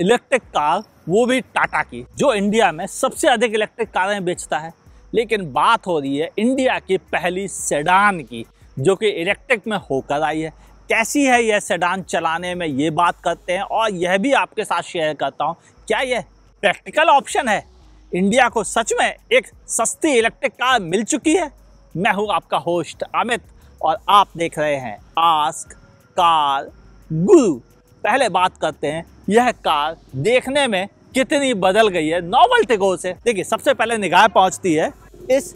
Electric car वो भी टाटा की जो इंडिया में सबसे अधिक इलेक्ट्रिक कारें बेचता है लेकिन बात हो रही है इंडिया की पहली सेडान की जो कि इलेक्ट्रिक में होकर आई है कैसी है यह सेडान चलाने में ये बात करते हैं और यह भी आपके साथ शेयर करता हूँ क्या यह प्रैक्टिकल ऑप्शन है इंडिया को सच में एक सस्ती इलेक्ट्रिक कार मिल चुकी है मैं हूँ आपका होस्ट अमित और आप देख रहे हैं आस्क कार गुरु पहले बात करते हैं यह कार देखने में कितनी बदल गई है नॉवल टिगो से देखिए सबसे पहले निगाह पहुंचती है इस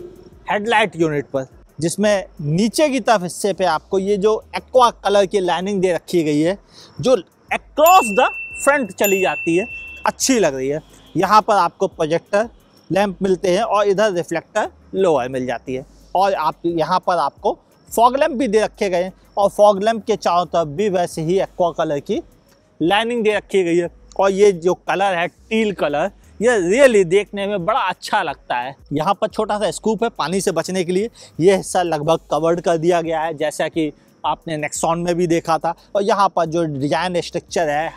हेडलाइट यूनिट पर जिसमें नीचे की तरफ हिस्से पे आपको ये जो एक्वा कलर की लाइनिंग दे रखी गई है जो अक्रॉस द फ्रंट चली जाती है अच्छी लग रही है यहाँ पर आपको प्रोजेक्टर लैंप मिलते हैं और इधर रिफ्लेक्टर लोअर मिल जाती है और आप यहाँ पर आपको फॉग लैंप भी दे रखे गए हैं और फॉग लैंप के चारों तरफ भी वैसे ही एक्वा कलर की लाइनिंग दे रखी गई है और ये जो कलर है टील कलर ये रियली देखने में बड़ा अच्छा लगता है यहाँ पर छोटा सा स्कूप है पानी से बचने के लिए ये हिस्सा लगभग कवर्ड कर दिया गया है जैसा कि आपने नेक्सॉन में भी देखा था और यहाँ पर जो डिजाइन स्ट्रक्चर है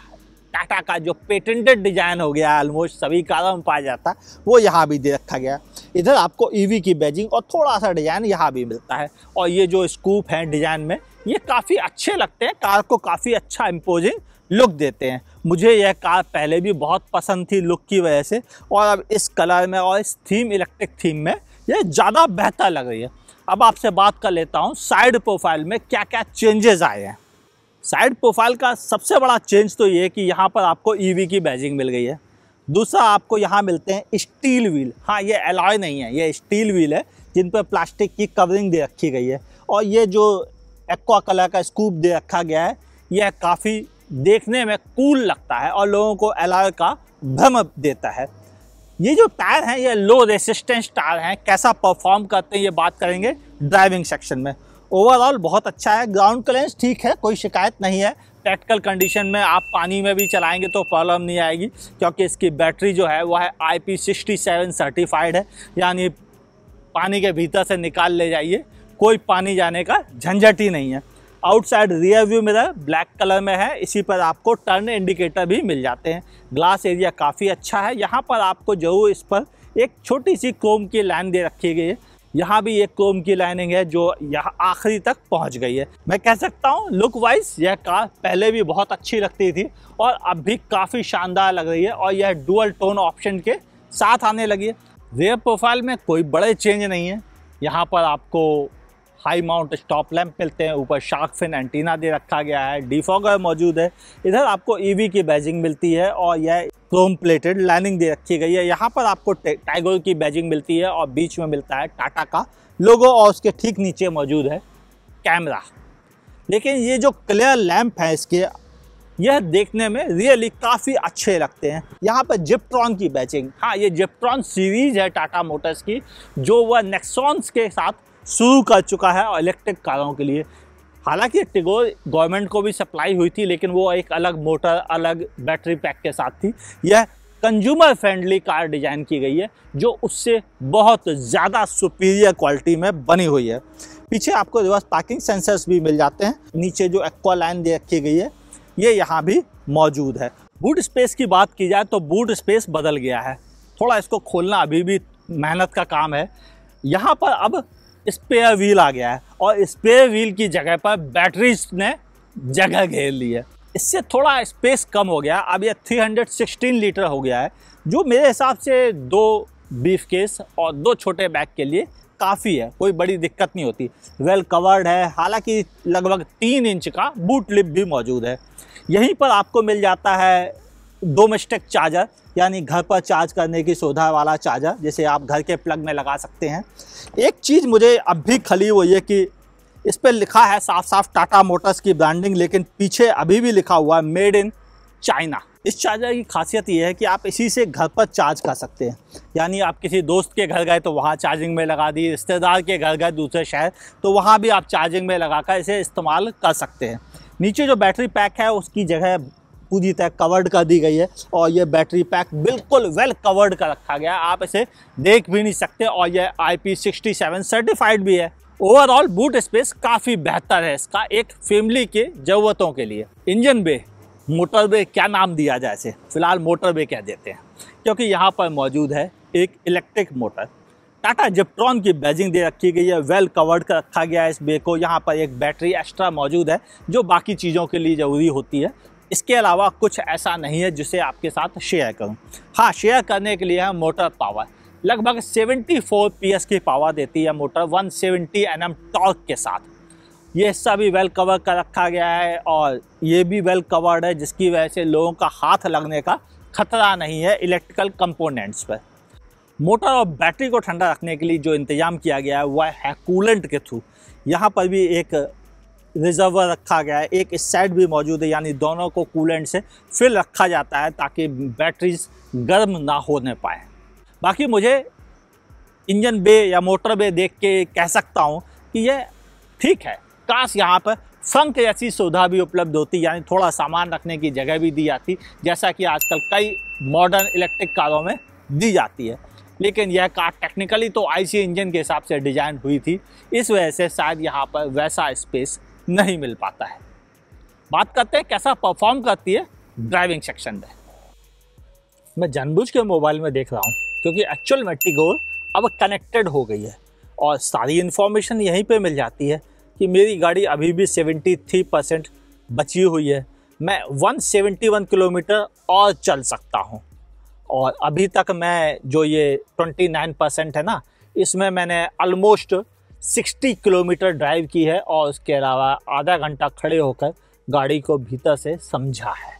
टाटा का जो पेटेंटेड डिजाइन हो गया ऑलमोस्ट सभी कारों में पाया जाता वो यहाँ भी दे रखा गया इधर आपको ईवी e की बैजिंग और थोड़ा सा डिजाइन यहाँ भी मिलता है और ये जो स्कूप है डिजाइन में ये काफ़ी अच्छे लगते हैं कार को काफ़ी अच्छा इम्पोजिंग लुक देते हैं मुझे यह कार पहले भी बहुत पसंद थी लुक की वजह से और अब इस कलर में और इस थीम इलेक्ट्रिक थीम में यह ज़्यादा बेहतर लग रही है अब आपसे बात कर लेता हूँ साइड प्रोफाइल में क्या क्या चेंजेस आए हैं साइड प्रोफाइल का सबसे बड़ा चेंज तो ये कि यहाँ पर आपको ई e की बैजिंग मिल गई है दूसरा आपको यहाँ मिलते हैं स्टील व्हील हाँ ये एलॉय नहीं है ये स्टील व्हील है जिन पर प्लास्टिक की कवरिंग दे रखी गई है और ये जो एक्वा कलर का स्कूप दे रखा गया है यह काफ़ी देखने में कूल लगता है और लोगों को एलॉय का भ्रम देता है ये जो टायर हैं ये लो रेसिस्टेंस टायर हैं कैसा परफॉर्म करते हैं ये बात करेंगे ड्राइविंग सेक्शन में ओवरऑल बहुत अच्छा है ग्राउंड क्लेंस ठीक है कोई शिकायत नहीं है प्रैक्टिकल कंडीशन में आप पानी में भी चलाएंगे तो प्रॉब्लम नहीं आएगी क्योंकि इसकी बैटरी जो है वह है आई पी सर्टिफाइड है यानी पानी के भीतर से निकाल ले जाइए कोई पानी जाने का झंझट ही नहीं है आउटसाइड रियर व्यू मेरा ब्लैक कलर में है इसी पर आपको टर्न इंडिकेटर भी मिल जाते हैं ग्लास एरिया काफ़ी अच्छा है यहाँ पर आपको जरूर इस पर एक छोटी सी क्रोम की लाइन दे रखी गई है यहाँ भी एक क्रोम की लाइनिंग है जो यहाँ आखिरी तक पहुँच गई है मैं कह सकता हूँ लुक वाइज यह कार पहले भी बहुत अच्छी लगती थी और अब भी काफ़ी शानदार लग रही है और यह डुअल टोन ऑप्शन के साथ आने लगी है रेयर प्रोफाइल में कोई बड़े चेंज नहीं है यहाँ पर आपको हाई माउंट स्टॉप लैंप मिलते हैं ऊपर शार्क फिन एंटीना दे रखा गया है डिफॉगर मौजूद है इधर आपको ईवी e की बैजिंग मिलती है और यह क्रोम प्लेटेड लाइनिंग दे रखी गई है यहाँ पर आपको टाइगर की बैजिंग मिलती है और बीच में मिलता है टाटा का लोगो और उसके ठीक नीचे मौजूद है कैमरा लेकिन ये जो क्लियर लैम्प है इसके यह देखने में रियली काफ़ी अच्छे लगते हैं यहाँ पर जिप्ट्रॉन की बैचिंग हाँ ये जिप्ट्रॉन सीरीज है टाटा मोटर्स की जो वह नेक्सॉन्स के साथ शुरू कर चुका है इलेक्ट्रिक कारों के लिए हालांकि टिगोर गवर्नमेंट को भी सप्लाई हुई थी लेकिन वो एक अलग मोटर अलग बैटरी पैक के साथ थी यह कंज्यूमर फ्रेंडली कार डिज़ाइन की गई है जो उससे बहुत ज़्यादा सुपीरियर क्वालिटी में बनी हुई है पीछे आपको रिवर्स पार्किंग सेंसर्स भी मिल जाते हैं नीचे जो एक्वा लाइन दे रखी गई है ये यहाँ भी मौजूद है बूट स्पेस की बात की जाए तो बूट स्पेस बदल गया है थोड़ा इसको खोलना अभी भी मेहनत का काम है यहाँ पर अब स्पेयर व्हील आ गया है और स्पेयर व्हील की जगह पर बैटरी ने जगह घेर ली है इससे थोड़ा स्पेस कम हो गया अब यह 316 लीटर हो गया है जो मेरे हिसाब से दो बीफ केस और दो छोटे बैग के लिए काफ़ी है कोई बड़ी दिक्कत नहीं होती वेल कवर्ड है हालांकि लगभग तीन इंच का बूट लिप भी मौजूद है यहीं पर आपको मिल जाता है डोमेस्टिक चार्जर यानी घर पर चार्ज करने की सुविधा वाला चार्जर जिसे आप घर के प्लग में लगा सकते हैं एक चीज़ मुझे अब भी खली हुई है कि इस पर लिखा है साफ साफ टाटा मोटर्स की ब्रांडिंग लेकिन पीछे अभी भी लिखा हुआ है मेड इन चाइना इस चार्जर की खासियत ये है कि आप इसी से घर पर चार्ज कर सकते हैं यानी आप किसी दोस्त के घर गए तो वहाँ चार्जिंग में लगा दी रिश्तेदार के घर गए दूसरे शहर तो वहाँ भी आप चार्जिंग में लगा कर इसे इस्तेमाल कर सकते हैं नीचे जो बैटरी पैक है उसकी जगह पूरी तरह कवर्ड कर दी गई है और ये बैटरी पैक बिल्कुल वेल कवर्ड कर रखा गया है आप इसे देख भी नहीं सकते और यह आई पी सर्टिफाइड भी है ओवरऑल बूट स्पेस काफ़ी बेहतर है इसका एक फैमिली के ज़रूरतों के लिए इंजन बे मोटर बे क्या नाम दिया जाए इसे फिलहाल मोटर बे कह देते हैं क्योंकि यहाँ पर मौजूद है एक इलेक्ट्रिक मोटर टाटा जिप्ट्रॉन की बैजिंग दे रखी गई है वेल कवर्ड कर रखा गया है इस बे को यहाँ पर एक बैटरी एक्स्ट्रा मौजूद है जो बाकी चीज़ों के लिए ज़रूरी होती है इसके अलावा कुछ ऐसा नहीं है जिसे आपके साथ शेयर करूं हाँ शेयर करने के लिए है मोटर पावर लगभग 74 पीएस की पावर देती है मोटर 170 सेवेंटी टॉर्क के साथ ये हिस्सा भी वेल कवर कर रखा गया है और ये भी वेल कवर्ड है जिसकी वजह से लोगों का हाथ लगने का खतरा नहीं है इलेक्ट्रिकल कंपोनेंट्स पर मोटर और बैटरी को ठंडा रखने के लिए जो इंतज़ाम किया गया है वह है कूलेंट के थ्रू यहाँ पर भी एक रिजर्व रखा गया है एक सेट भी मौजूद है यानी दोनों को कूलेंट से फिल रखा जाता है ताकि बैटरीज गर्म ना होने पाए बाकी मुझे इंजन बे या मोटर बे देख के कह सकता हूँ कि यह ठीक है काश यहाँ पर संक जैसी सुविधा भी उपलब्ध होती यानी थोड़ा सामान रखने की जगह भी दी जाती जैसा कि आजकल कई मॉडर्न इलेक्ट्रिक कारों में दी जाती है लेकिन यह कार टेक्निकली तो आईसी इंजन के हिसाब से डिज़ाइन हुई थी इस वजह से शायद यहाँ पर वैसा स्पेस नहीं मिल पाता है बात करते हैं कैसा परफॉर्म करती है ड्राइविंग सेक्शन में मैं जनबूझ के मोबाइल में देख रहा हूँ क्योंकि एक्चुअल मेट्रिकोर अब कनेक्टेड हो गई है और सारी इन्फॉर्मेशन यहीं पे मिल जाती है कि मेरी गाड़ी अभी भी 73 परसेंट बची हुई है मैं 171 किलोमीटर और चल सकता हूँ और अभी तक मैं जो ये 29 परसेंट है ना इसमें मैंने ऑलमोस्ट 60 किलोमीटर ड्राइव की है और उसके अलावा आधा घंटा खड़े होकर गाड़ी को भीतर से समझा है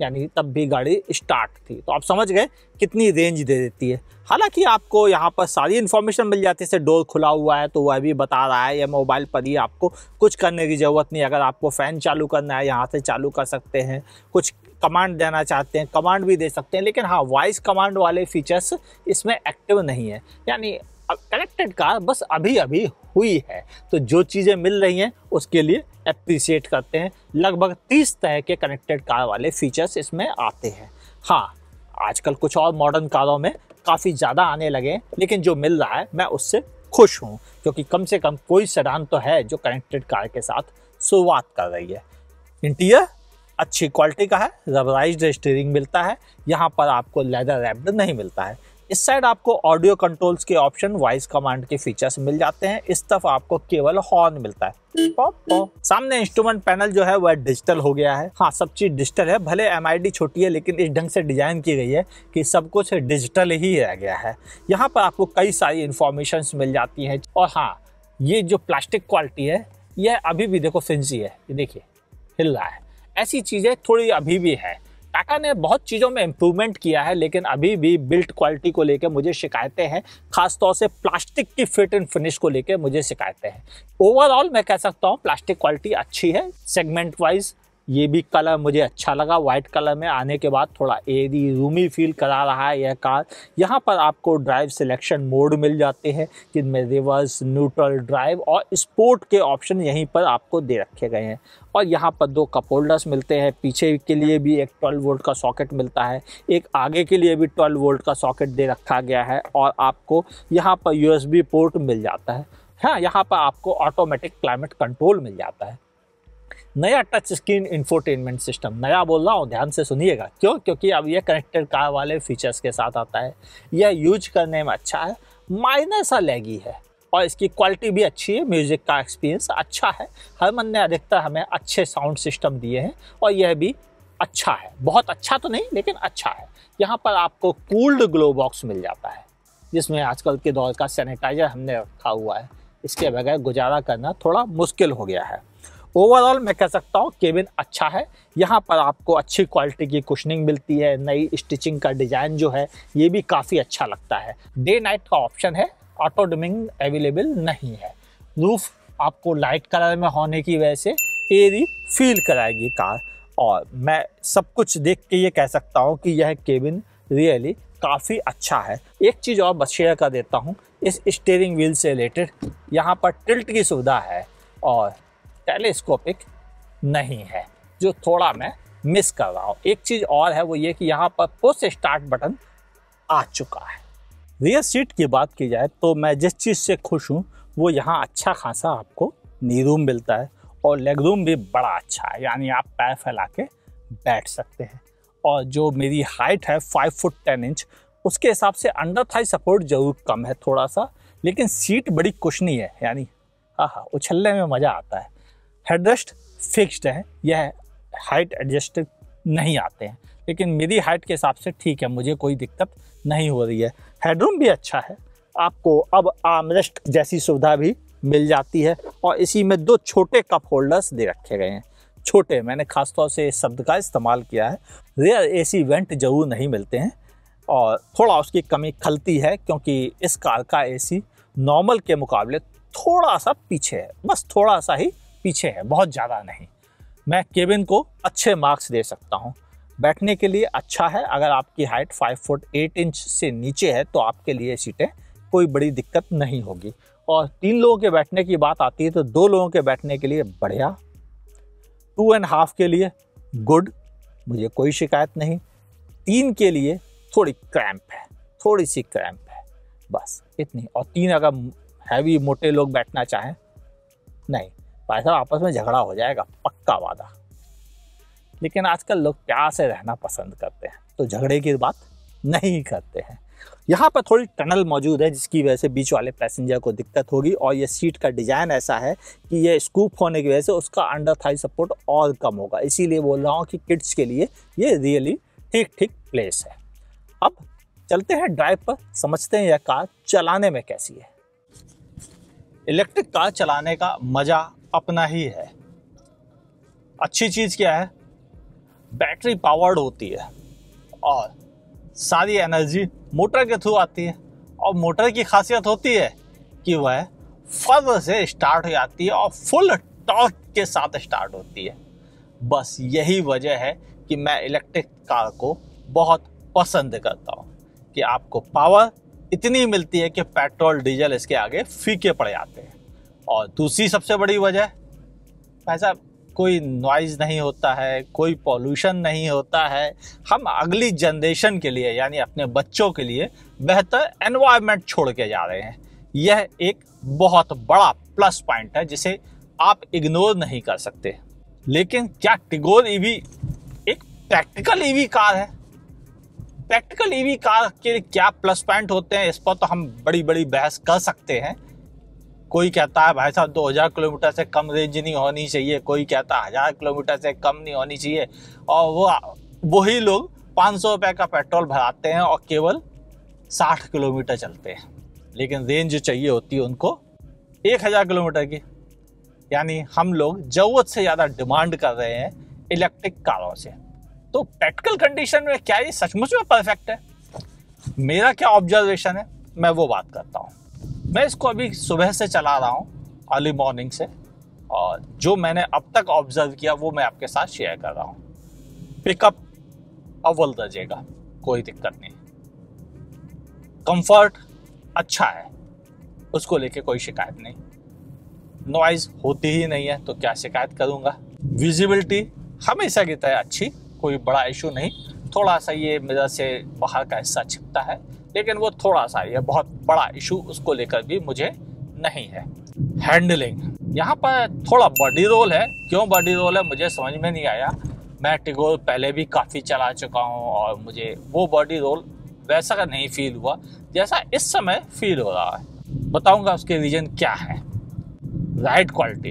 यानी तब भी गाड़ी स्टार्ट थी तो आप समझ गए कितनी रेंज दे देती है हालांकि आपको यहाँ पर सारी इन्फॉर्मेशन मिल जाती है जैसे डोर खुला हुआ है तो वह भी बता रहा है या मोबाइल पर ही आपको कुछ करने की ज़रूरत नहीं अगर आपको फ़ैन चालू करना है यहाँ से चालू कर सकते हैं कुछ कमांड देना चाहते हैं कमांड भी दे सकते हैं लेकिन हाँ वॉइस कमांड वाले फीचर्स इसमें एक्टिव नहीं है यानी कनेक्टेड कार बस अभी अभी हुई है तो जो चीज़ें मिल रही हैं उसके लिए अप्रिसिएट करते हैं लगभग तीस तरह के कनेक्टेड कार वाले फीचर्स इसमें आते हैं हाँ आजकल कुछ और मॉडर्न कारों में काफ़ी ज़्यादा आने लगे हैं लेकिन जो मिल रहा है मैं उससे खुश हूँ क्योंकि कम से कम कोई सडान तो है जो कनेक्टेड कार के साथ शुरुआत कर रही है इंटीरियर अच्छी क्वालिटी का है रबराइज स्टीयरिंग मिलता है यहाँ पर आपको लेदर रैप्ड नहीं मिलता है इस साइड आपको ऑडियो कंट्रोल्स के ऑप्शन वॉइस कमांड के फीचर्स मिल जाते हैं इस तरफ आपको केवल हॉर्न मिलता है पॉप पॉप सामने इंस्ट्रूमेंट पैनल जो है वह डिजिटल हो गया है हाँ सब चीज डिजिटल है भले एम छोटी है लेकिन इस ढंग से डिजाइन की गई है कि सब कुछ डिजिटल ही रह गया है यहाँ पर आपको कई सारी इंफॉर्मेशन मिल जाती है और हाँ ये जो प्लास्टिक क्वालिटी है यह अभी भी देखो फिंसी है ये देखिए हिल रहा है ऐसी चीज़ें थोड़ी अभी भी है टाटा ने बहुत चीज़ों में इम्प्रूवमेंट किया है लेकिन अभी भी बिल्ट क्वालिटी को लेकर मुझे शिकायतें हैं खासतौर से प्लास्टिक की फिट एंड फिनिश को लेकर मुझे शिकायतें हैं ओवरऑल मैं कह सकता हूँ प्लास्टिक क्वालिटी अच्छी है सेगमेंट वाइज ये भी कलर मुझे अच्छा लगा वाइट कलर में आने के बाद थोड़ा एरी रूमी फील करा रहा है यह कार यहाँ पर आपको ड्राइव सिलेक्शन मोड मिल जाते हैं जिनमें रिवर्स न्यूट्रल ड्राइव और स्पोर्ट के ऑप्शन यहीं पर आपको दे रखे गए हैं और यहाँ पर दो कप होल्डर्स मिलते हैं पीछे के लिए भी एक 12 वोल्ट का सॉकेट मिलता है एक आगे के लिए भी 12 वोल्ट का सॉकेट दे रखा गया है और आपको यहाँ पर यूएसबी पोर्ट मिल जाता है हाँ यहाँ पर आपको ऑटोमेटिक क्लाइमेट कंट्रोल मिल जाता है नया टच स्क्रीन इंफोटेनमेंट सिस्टम नया बोल रहा हूँ ध्यान से सुनिएगा क्यों क्योंकि अब यह कनेक्टेड कार वाले फीचर्स के साथ आता है यह यूज करने में अच्छा है माइनर सा है और इसकी क्वालिटी भी अच्छी है म्यूज़िक का एक्सपीरियंस अच्छा है हरमन ने अधिकतर हमें अच्छे साउंड सिस्टम दिए हैं और यह भी अच्छा है बहुत अच्छा तो नहीं लेकिन अच्छा है यहाँ पर आपको कूल्ड ग्लो बॉक्स मिल जाता है जिसमें आजकल के दौर का सैनिटाइजर हमने रखा हुआ है इसके बगैर गुजारा करना थोड़ा मुश्किल हो गया है ओवरऑल मैं कह सकता हूँ केबिन अच्छा है यहाँ पर आपको अच्छी क्वालिटी की कुशनिंग मिलती है नई स्टिचिंग का डिज़ाइन जो है ये भी काफ़ी अच्छा लगता है डे नाइट का ऑप्शन है ऑटो डिमिंग अवेलेबल नहीं है रूफ आपको लाइट कलर में होने की वजह से एरी फील कराएगी कार और मैं सब कुछ देख के ये कह सकता हूँ कि यह केबिन रियली काफ़ी अच्छा है एक चीज़ और बस शेयर कर देता हूँ इस स्टेयरिंग व्हील से रिलेटेड यहाँ पर टिल्ट की सुविधा है और टेलीस्कोपिक नहीं है जो थोड़ा मैं मिस कर रहा हूँ एक चीज़ और है वो ये कि यहाँ पर पुश स्टार्ट बटन आ चुका है रियर सीट की बात की जाए तो मैं जिस चीज़ से खुश हूँ वो यहाँ अच्छा खासा आपको नी रूम मिलता है और लेग रूम भी बड़ा अच्छा है यानी आप पैर फैला के बैठ सकते हैं और जो मेरी हाइट है फाइव फुट टेन इंच उसके हिसाब से अंडर थाई सपोर्ट जरूर कम है थोड़ा सा लेकिन सीट बड़ी कुशनी है यानी हाँ हाँ उछलने में मज़ा आता है हेडरेस्ट फिक्स्ड है यह हाइट एडजस्ट नहीं आते हैं लेकिन मेरी हाइट के हिसाब से ठीक है मुझे कोई दिक्कत नहीं हो रही है हेडरूम भी अच्छा है आपको अब आमरेस्ट जैसी सुविधा भी मिल जाती है और इसी में दो छोटे कप होल्डर्स दे रखे गए हैं छोटे मैंने खासतौर से इस शब्द का इस्तेमाल किया है रेयर सी वेंट जरूर नहीं मिलते हैं और थोड़ा उसकी कमी खलती है क्योंकि इस कार का एसी नॉर्मल के मुकाबले थोड़ा सा पीछे है बस थोड़ा सा ही पीछे है बहुत ज़्यादा नहीं मैं केबिन को अच्छे मार्क्स दे सकता हूँ बैठने के लिए अच्छा है अगर आपकी height five foot eight inch से नीचे है तो आपके लिए सीटें कोई बड़ी दिक्कत नहीं होगी और तीन लोगों के बैठने की बात आती है तो दो लोगों के बैठने के लिए बढ़िया टू एंड हाफ के लिए गुड मुझे कोई शिकायत नहीं तीन के लिए थोड़ी क्रैम्प है थोड़ी सी क्रैम्प है बस इतनी और तीन अगर हैवी मोटे लोग बैठना चाहें नहीं भाई साहब आपस में झगड़ा हो जाएगा पक्का वादा लेकिन आजकल लोग प्यार से रहना पसंद करते हैं तो झगड़े की बात नहीं करते हैं यहाँ पर थोड़ी टनल मौजूद है जिसकी वजह से बीच वाले पैसेंजर को दिक्कत होगी और ये सीट का डिज़ाइन ऐसा है कि ये स्कूप होने की वजह से उसका अंडर थाई सपोर्ट और कम होगा इसीलिए बोल रहा हूँ कि किड्स के लिए ये रियली ठीक ठीक प्लेस है अब चलते हैं ड्राइव पर समझते हैं यह कार चलाने में कैसी है इलेक्ट्रिक कार चलाने का मज़ा अपना ही है अच्छी चीज़ क्या है बैटरी पावर्ड होती है और सारी एनर्जी मोटर के थ्रू आती है और मोटर की खासियत होती है कि वह फर्व से स्टार्ट हो जाती है और फुल टॉर्क के साथ स्टार्ट होती है बस यही वजह है कि मैं इलेक्ट्रिक कार को बहुत पसंद करता हूँ कि आपको पावर इतनी मिलती है कि पेट्रोल डीजल इसके आगे फीके पड़ जाते हैं और दूसरी सबसे बड़ी वजह भाई साहब कोई नॉइज़ नहीं होता है कोई पॉल्यूशन नहीं होता है हम अगली जनरेशन के लिए यानी अपने बच्चों के लिए बेहतर एनवायरनमेंट छोड़ के जा रहे हैं यह एक बहुत बड़ा प्लस पॉइंट है जिसे आप इग्नोर नहीं कर सकते लेकिन क्या टिगोर ईवी e एक प्रैक्टिकल ईवी कार है प्रैक्टिकल ईवी कार के क्या प्लस पॉइंट होते हैं इस पर तो हम बड़ी बड़ी बहस कर सकते हैं कोई कहता है भाई साहब 2000 किलोमीटर से कम रेंज नहीं होनी चाहिए कोई कहता है हज़ार किलोमीटर से कम नहीं होनी चाहिए और वो वही लोग पाँच सौ रुपये का पेट्रोल भराते हैं और केवल साठ किलोमीटर चलते हैं लेकिन रेंज चाहिए होती है उनको एक हज़ार किलोमीटर की यानी हम लोग ज़रूरत से ज़्यादा डिमांड कर रहे हैं इलेक्ट्रिक कारों से तो प्रैक्टिकल कंडीशन में क्या ये सचमुच में परफेक्ट है मेरा क्या ऑब्जर्वेशन है मैं वो बात करता हूँ मैं इसको अभी सुबह से चला रहा हूँ अर्ली मॉर्निंग से और जो मैंने अब तक ऑब्जर्व किया वो मैं आपके साथ शेयर कर रहा हूँ पिकअप अव्वल दर्जेगा कोई दिक्कत नहीं कंफर्ट अच्छा है उसको लेके कोई शिकायत नहीं नॉइज होती ही नहीं है तो क्या शिकायत करूँगा विजिबिलिटी हमेशा की तरह अच्छी कोई बड़ा इशू नहीं थोड़ा सा ये मेरा से बाहर का हिस्सा छिपता है लेकिन वो थोड़ा सा ये बहुत बड़ा इशू उसको लेकर भी मुझे नहीं है हैंडलिंग यहाँ पर थोड़ा बॉडी रोल है क्यों बॉडी रोल है मुझे समझ में नहीं आया मैं टिगोर पहले भी काफ़ी चला चुका हूँ और मुझे वो बॉडी रोल वैसा का नहीं फील हुआ जैसा इस समय फील हो रहा है बताऊँगा उसके रीज़न क्या है राइड क्वालिटी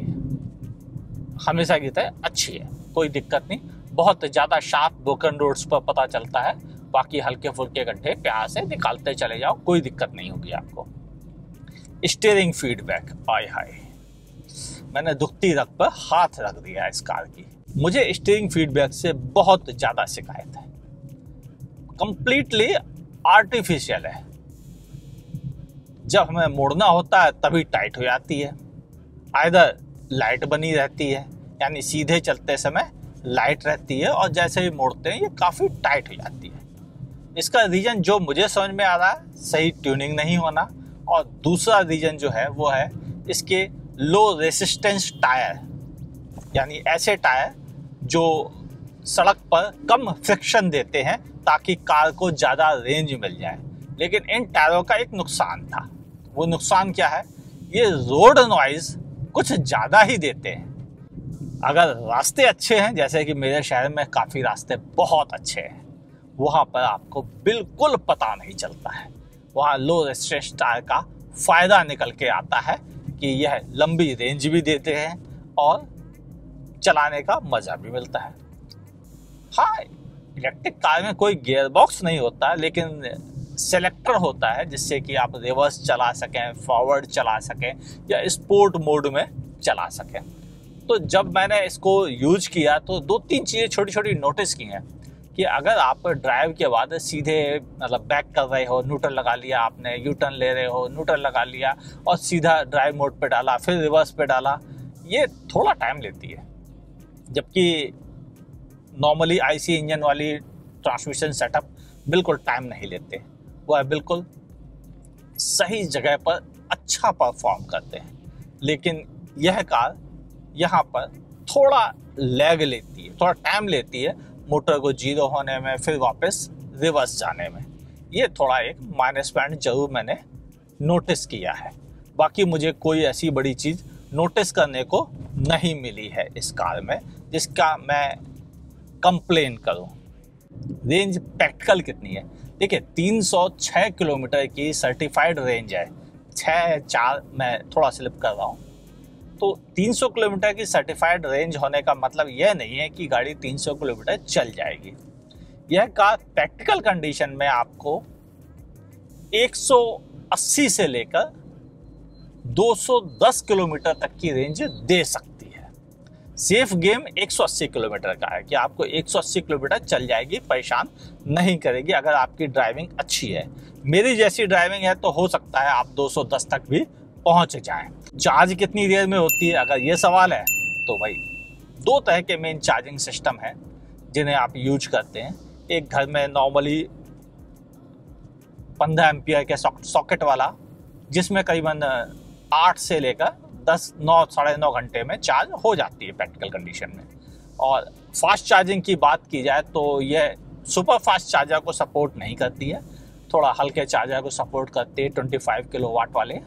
हमेशा की तरह अच्छी है कोई दिक्कत नहीं बहुत ज़्यादा शार्प ब्रोकन रोड्स पर पता चलता है बाकी हल्के फुल्के गड्ढे प्यार से निकालते चले जाओ कोई दिक्कत नहीं होगी आपको स्टेयरिंग फीडबैक आय हाय मैंने दुखती रख पर हाथ रख दिया इस कार की मुझे स्टीयरिंग फीडबैक से बहुत ज़्यादा शिकायत है कंप्लीटली आर्टिफिशियल है जब हमें मोड़ना होता है तभी टाइट हो जाती है आयदर लाइट बनी रहती है यानी सीधे चलते समय लाइट रहती है और जैसे ही मोड़ते हैं ये काफ़ी टाइट हो जाती है इसका रीज़न जो मुझे समझ में आ रहा है सही ट्यूनिंग नहीं होना और दूसरा रीज़न जो है वो है इसके लो रेसिस्टेंस टायर यानी ऐसे टायर जो सड़क पर कम फ्रिक्शन देते हैं ताकि कार को ज़्यादा रेंज मिल जाए लेकिन इन टायरों का एक नुकसान था वो नुकसान क्या है ये रोड नॉइज़ कुछ ज़्यादा ही देते हैं अगर रास्ते अच्छे हैं जैसे कि मेरे शहर में काफ़ी रास्ते बहुत अच्छे हैं वहाँ पर आपको बिल्कुल पता नहीं चलता है वहाँ लो रेस्टेंस टायर का फ़ायदा निकल के आता है कि यह लंबी रेंज भी देते हैं और चलाने का मज़ा भी मिलता है हाँ इलेक्ट्रिक कार में कोई गियर बॉक्स नहीं होता लेकिन सेलेक्टर होता है जिससे कि आप रिवर्स चला सकें फॉरवर्ड चला सकें या स्पोर्ट मोड में चला सकें तो जब मैंने इसको यूज किया तो दो तीन चीज़ें छोटी छोटी नोटिस की हैं कि अगर आप ड्राइव के बाद सीधे मतलब बैक कर रहे हो न्यूट्रल लगा लिया आपने यू टर्न ले रहे हो न्यूट्रल लगा लिया और सीधा ड्राइव मोड पे डाला फिर रिवर्स पे डाला ये थोड़ा टाइम लेती है जबकि नॉर्मली आईसी इंजन वाली ट्रांसमिशन सेटअप बिल्कुल टाइम नहीं लेते वह बिल्कुल सही जगह पर अच्छा परफॉर्म करते हैं लेकिन यह कार यहाँ पर थोड़ा लैग लेती है थोड़ा टाइम लेती है मोटर को जीरो होने में फिर वापस रिवर्स जाने में ये थोड़ा एक माइनस पॉइंट जरूर मैंने नोटिस किया है बाकी मुझे कोई ऐसी बड़ी चीज़ नोटिस करने को नहीं मिली है इस कार में जिसका मैं कंप्लेन करूं। रेंज प्रैक्टिकल कितनी है देखिए 306 किलोमीटर की सर्टिफाइड रेंज है छः चार मैं थोड़ा स्लिप कर रहा हूँ तो 300 किलोमीटर की सर्टिफाइड रेंज होने का मतलब यह नहीं है कि गाड़ी 300 किलोमीटर चल जाएगी यह कार प्रैक्टिकल कंडीशन में आपको 180 से लेकर 210 किलोमीटर तक की रेंज दे सकती है सेफ गेम 180 किलोमीटर का है कि आपको 180 किलोमीटर चल जाएगी परेशान नहीं करेगी अगर आपकी ड्राइविंग अच्छी है मेरी जैसी ड्राइविंग है तो हो सकता है आप 210 तक भी पहुंच जाएं चार्ज कितनी देर में होती है अगर ये सवाल है तो भाई दो तरह के मेन चार्जिंग सिस्टम हैं जिन्हें आप यूज करते हैं एक घर में नॉर्मली पंद्रह एम्पियर के सॉकेट वाला जिसमें करीबन आठ से लेकर दस नौ साढ़े नौ घंटे में चार्ज हो जाती है प्रैक्टिकल कंडीशन में और फास्ट चार्जिंग की बात की जाए तो यह सुपर फास्ट चार्जर को सपोर्ट नहीं करती है थोड़ा हल्के चार्जर को सपोर्ट करती है फाइव किलो वाट वाले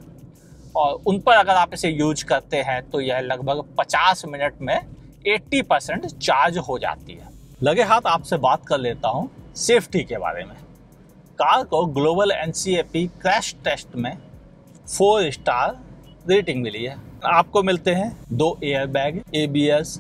और उन पर अगर आप इसे यूज करते हैं तो यह लगभग 50 मिनट में 80 परसेंट चार्ज हो जाती है लगे हाथ आपसे बात कर लेता हूँ सेफ्टी के बारे में कार को ग्लोबल एन क्रैश टेस्ट में फोर स्टार रेटिंग मिली है आपको मिलते हैं दो air bag A B S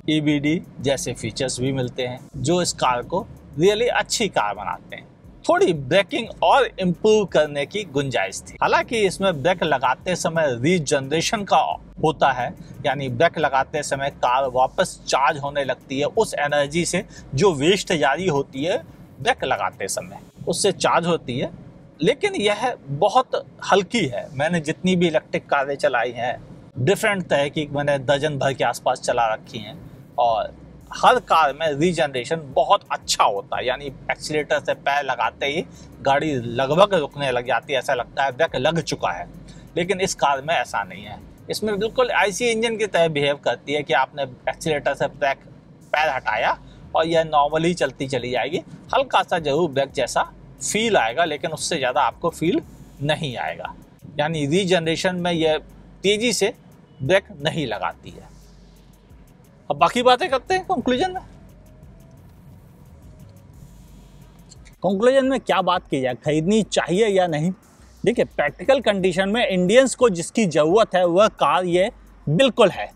जैसे फीचर्स भी मिलते हैं जो इस कार को रियली अच्छी कार बनाते हैं थोड़ी ब्रेकिंग और इम्प्रूव करने की गुंजाइश थी हालांकि इसमें ब्रेक लगाते समय रीजनरेशन का होता है यानी ब्रेक लगाते समय कार वापस चार्ज होने लगती है उस एनर्जी से जो वेस्ट जारी होती है ब्रेक लगाते समय उससे चार्ज होती है लेकिन यह बहुत हल्की है मैंने जितनी भी इलेक्ट्रिक कारें चलाई हैं डिफरेंट की मैंने दर्जन भर के आसपास चला रखी हैं और हर कार में रीजनरेशन बहुत अच्छा होता है यानी एक्सीटर से पैर लगाते ही गाड़ी लगभग रुकने लग जाती है ऐसा लगता है ब्रेक लग चुका है लेकिन इस कार में ऐसा नहीं है इसमें बिल्कुल आईसी इंजन की तरह बिहेव करती है कि आपने एक्सीटर से ब्रेक पैर हटाया और यह नॉर्मली चलती चली जाएगी हल्का सा जरूर ब्रेक जैसा फील आएगा लेकिन उससे ज़्यादा आपको फील नहीं आएगा यानी रीजनरेशन में यह तेज़ी से ब्रेक नहीं लगाती है अब बाकी बातें करते हैं कंक्लूजन में कंक्लूजन में क्या बात की जाए खरीदनी चाहिए या नहीं देखिए प्रैक्टिकल कंडीशन में इंडियंस को जिसकी ज़रूरत है वह कार ये बिल्कुल है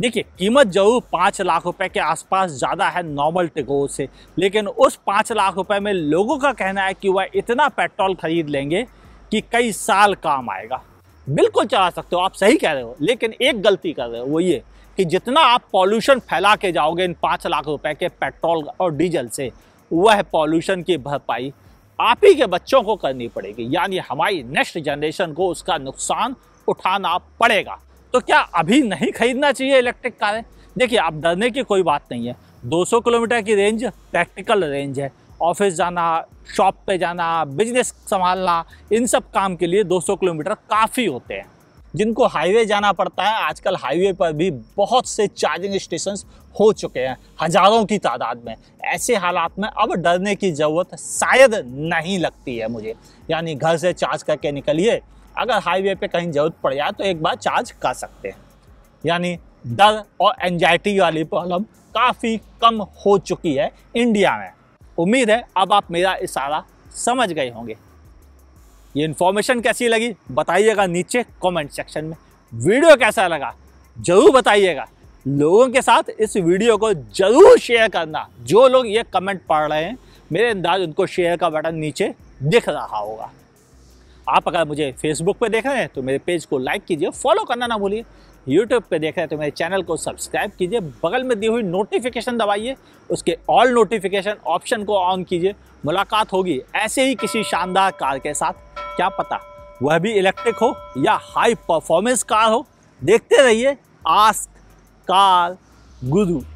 देखिए कीमत जरूर पाँच लाख रुपए के आसपास ज़्यादा है नॉर्मल टिको से लेकिन उस पाँच लाख रुपए में लोगों का कहना है कि वह इतना पेट्रोल खरीद लेंगे कि कई साल काम आएगा बिल्कुल चला सकते हो आप सही कह रहे हो लेकिन एक गलती कर रहे हो वो ये कि जितना आप पॉल्यूशन फैला के जाओगे इन पाँच लाख रुपए के पेट्रोल और डीजल से वह पॉल्यूशन की भरपाई आप ही के बच्चों को करनी पड़ेगी यानी हमारी नेक्स्ट जनरेशन को उसका नुकसान उठाना पड़ेगा तो क्या अभी नहीं खरीदना चाहिए इलेक्ट्रिक कारें देखिए आप डरने की कोई बात नहीं है 200 किलोमीटर की रेंज प्रैक्टिकल रेंज है ऑफिस जाना शॉप पे जाना बिजनेस संभालना इन सब काम के लिए 200 किलोमीटर काफ़ी होते हैं जिनको हाईवे जाना पड़ता है आजकल हाईवे पर भी बहुत से चार्जिंग स्टेशन हो चुके हैं हज़ारों की तादाद में ऐसे हालात में अब डरने की ज़रूरत शायद नहीं लगती है मुझे यानी घर से चार्ज करके निकलिए अगर हाईवे पे कहीं ज़रूरत पड़ जाए तो एक बार चार्ज कर सकते हैं यानी डर और एंजाइटी वाली प्रॉब्लम काफ़ी कम हो चुकी है इंडिया में उम्मीद है अब आप मेरा इशारा समझ गए होंगे ये इन्फॉर्मेशन कैसी लगी बताइएगा नीचे कमेंट सेक्शन में वीडियो कैसा लगा ज़रूर बताइएगा लोगों के साथ इस वीडियो को ज़रूर शेयर करना जो लोग ये कमेंट पढ़ रहे हैं मेरे अंदाज उनको शेयर का बटन नीचे दिख रहा होगा आप अगर मुझे फेसबुक पर देख रहे हैं तो मेरे पेज को लाइक कीजिए फॉलो करना ना भूलिए यूट्यूब पे देख रहे हैं तो मेरे चैनल को सब्सक्राइब कीजिए बगल में दी हुई नोटिफिकेशन दबाइए उसके ऑल नोटिफिकेशन ऑप्शन को ऑन कीजिए मुलाकात होगी ऐसे ही किसी शानदार कार के साथ क्या पता वह भी इलेक्ट्रिक हो या हाई परफॉर्मेंस कार हो देखते रहिए आस्क कार गुरु